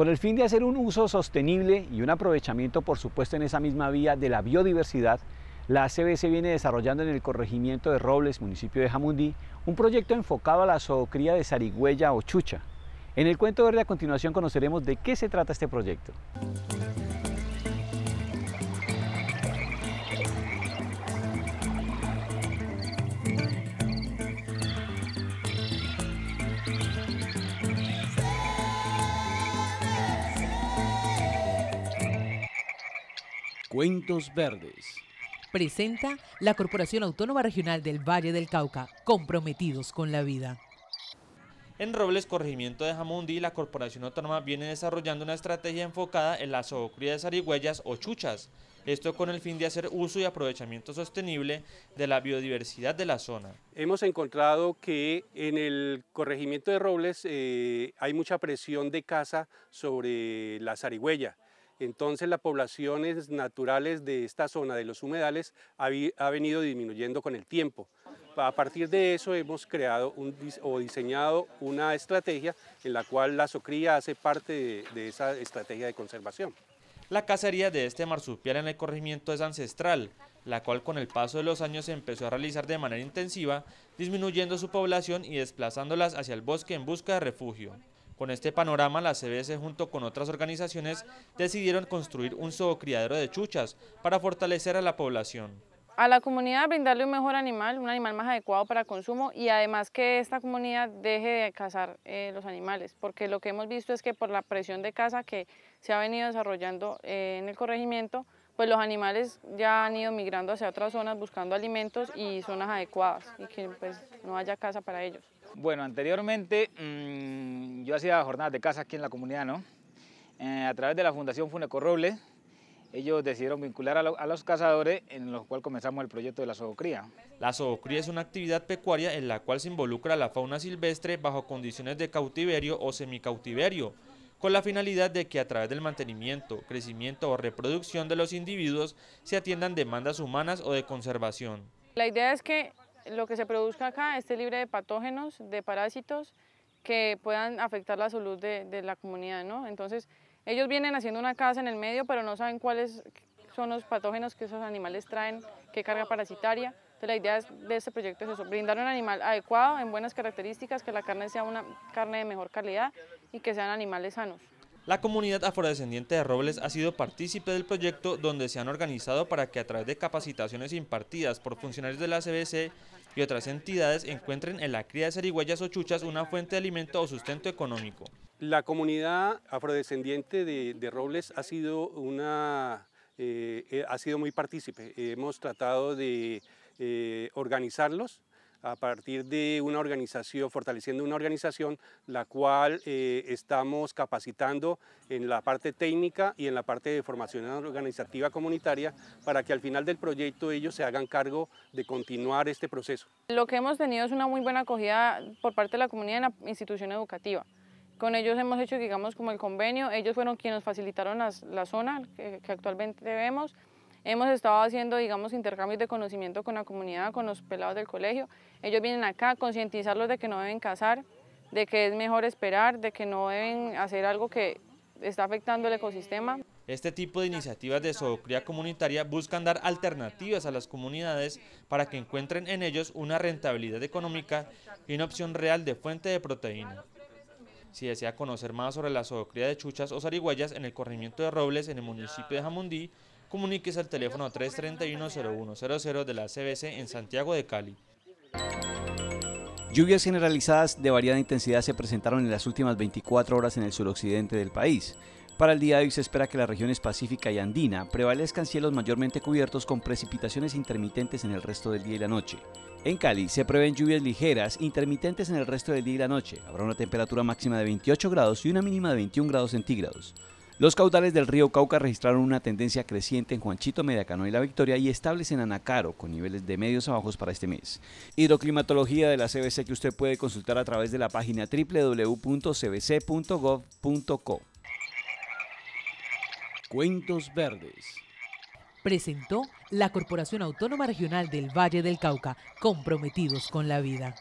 con el fin de hacer un uso sostenible y un aprovechamiento, por supuesto, en esa misma vía de la biodiversidad, la ACB viene desarrollando en el corregimiento de Robles, municipio de Jamundí, un proyecto enfocado a la zoocría de zarigüeya o chucha. En el cuento verde a continuación conoceremos de qué se trata este proyecto. Cuentos Verdes. Presenta la Corporación Autónoma Regional del Valle del Cauca, comprometidos con la vida. En Robles, corregimiento de Jamundí, la Corporación Autónoma viene desarrollando una estrategia enfocada en la zoocría de zarigüeyas o chuchas, esto con el fin de hacer uso y aprovechamiento sostenible de la biodiversidad de la zona. Hemos encontrado que en el corregimiento de Robles eh, hay mucha presión de caza sobre la zarigüeya. Entonces las poblaciones naturales de esta zona de los humedales ha, venido disminuyendo con el tiempo. A partir de eso hemos creado o diseñado una estrategia en la cual la socría hace parte de, esa estrategia de conservación. La cacería de este marsupial en el corrimiento es ancestral, la cual con el paso de los años se empezó a realizar de manera intensiva, disminuyendo su población y desplazándolas hacia el bosque en busca de refugio. Con este panorama, la CBS junto con otras organizaciones decidieron construir un zoocriadero de chuchas para fortalecer a la población a la comunidad brindarle un mejor animal, un animal más adecuado para consumo y además que esta comunidad deje de cazar eh, los animales, porque lo que hemos visto es que por la presión de caza que se ha venido desarrollando eh, en el corregimiento, pues los animales ya han ido migrando hacia otras zonas buscando alimentos y zonas adecuadas y que pues no haya caza para ellos. Bueno, anteriormente mm, yo hacía jornadas de caza aquí en la comunidad, ¿no? Eh, a través de la Fundación Funeco Roble, ellos decidieron vincular a, los cazadores, en los cual comenzamos el proyecto de la zoocría. La zoocría es una actividad pecuaria en la cual se involucra la fauna silvestre bajo condiciones de cautiverio o semicautiverio, con la finalidad de que a través del mantenimiento, crecimiento o reproducción de los individuos se atiendan demandas humanas o de conservación. La idea es que lo que se produzca acá esté libre de patógenos, de parásitos que puedan afectar la salud de, la comunidad, ¿no? Entonces, ellos vienen haciendo una casa en el medio, pero no saben cuáles son los patógenos que esos animales traen, qué carga parasitaria. Entonces, la idea de este proyecto es eso, brindar un animal adecuado, en buenas características, que la carne sea una carne de mejor calidad y que sean animales sanos. La comunidad afrodescendiente de Robles ha sido partícipe del proyecto donde se han organizado para que a través de capacitaciones impartidas por funcionarios de la CBC y otras entidades encuentren en la cría de zarigüeyas o chuchas una fuente de alimento o sustento económico. La comunidad afrodescendiente de, Robles ha sido, una, eh, eh, ha sido muy partícipe. Hemos tratado de eh, organizarlos a partir de una organización, fortaleciendo una organización, la cual eh, estamos capacitando en la parte técnica y en la parte de formación organizativa comunitaria para que al final del proyecto ellos se hagan cargo de continuar este proceso. Lo que hemos tenido es una muy buena acogida por parte de la comunidad en la institución educativa. Con ellos hemos hecho, digamos, como el convenio, ellos fueron quienes facilitaron la zona que actualmente vemos, Hemos estado haciendo, digamos, intercambios de conocimiento con la comunidad, con los pelados del colegio. Ellos vienen acá a concientizarlos de que no deben cazar, de que es mejor esperar, de que no deben hacer algo que está afectando el ecosistema. Este tipo de iniciativas de zoocría comunitaria buscan dar alternativas a las comunidades para que encuentren en ellos una rentabilidad económica y una opción real de fuente de proteína. Si desea conocer más sobre la zoocría de chuchas o zarigüeyas en el corrimiento de Robles en el municipio de Jamundí, comuníquese al teléfono 331-0100 de la CBC en Santiago de Cali. Lluvias generalizadas de variada intensidad se presentaron en las últimas 24 horas en el suroccidente del país. Para el día de hoy se espera que las regiones Pacífica y Andina prevalezcan cielos mayormente cubiertos con precipitaciones intermitentes en el resto del día y la noche. En Cali se prevén lluvias ligeras intermitentes en el resto del día y la noche. Habrá una temperatura máxima de 28 grados y una mínima de 21 grados centígrados. Los caudales del río Cauca registraron una tendencia creciente en Juanchito, Mediacano y La Victoria y establecen en Anacaro, con niveles de medios a bajos para este mes. Hidroclimatología de la CBC que usted puede consultar a través de la página www.cbc.gov.co. Cuentos Verdes. Presentó la Corporación Autónoma Regional del Valle del Cauca, comprometidos con la vida.